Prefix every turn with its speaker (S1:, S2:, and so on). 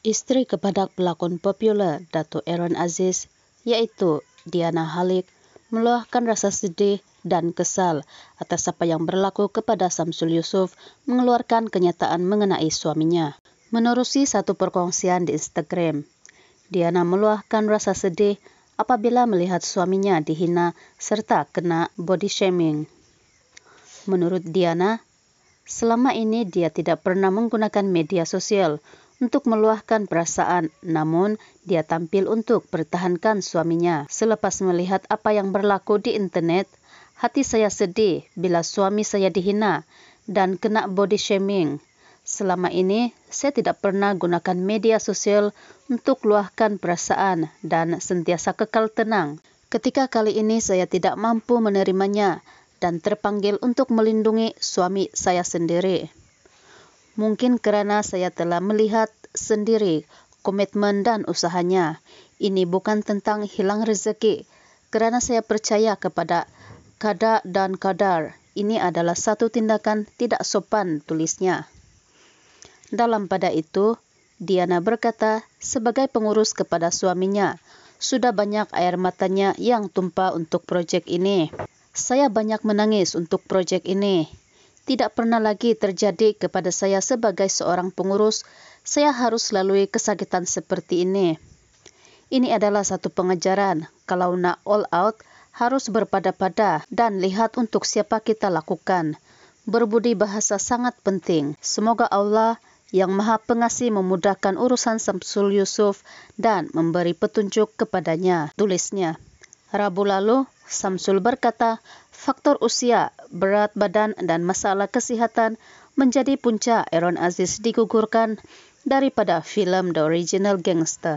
S1: istri kepada pelakon popular Dato Aaron Aziz, yaitu Diana Halik, meluahkan rasa sedih dan kesal atas apa yang berlaku kepada Samsul Yusuf mengeluarkan kenyataan mengenai suaminya. Menerusi satu perkongsian di Instagram, Diana meluahkan rasa sedih apabila melihat suaminya dihina serta kena body shaming. Menurut Diana, selama ini dia tidak pernah menggunakan media sosial untuk meluahkan perasaan, namun dia tampil untuk pertahankan suaminya. Selepas melihat apa yang berlaku di internet, hati saya sedih bila suami saya dihina dan kena body shaming. Selama ini, saya tidak pernah gunakan media sosial untuk luahkan perasaan dan sentiasa kekal tenang. Ketika kali ini saya tidak mampu menerimanya dan terpanggil untuk melindungi suami saya sendiri. Mungkin karena saya telah melihat sendiri komitmen dan usahanya. Ini bukan tentang hilang rezeki, karena saya percaya kepada kada dan kadar. Ini adalah satu tindakan tidak sopan tulisnya. Dalam pada itu, Diana berkata sebagai pengurus kepada suaminya, sudah banyak air matanya yang tumpah untuk proyek ini. Saya banyak menangis untuk proyek ini tidak pernah lagi terjadi kepada saya sebagai seorang pengurus. Saya harus lalui kesakitan seperti ini. Ini adalah satu pengejaran. Kalau nak all out, harus berpada-pada dan lihat untuk siapa kita lakukan. Berbudi bahasa sangat penting. Semoga Allah yang Maha Pengasih memudahkan urusan Samsul Yusuf dan memberi petunjuk kepadanya, tulisnya. Rabu lalu, Samsul berkata, faktor usia, berat badan dan masalah kesihatan menjadi punca Aaron Aziz digugurkan daripada filem The Original Gangster.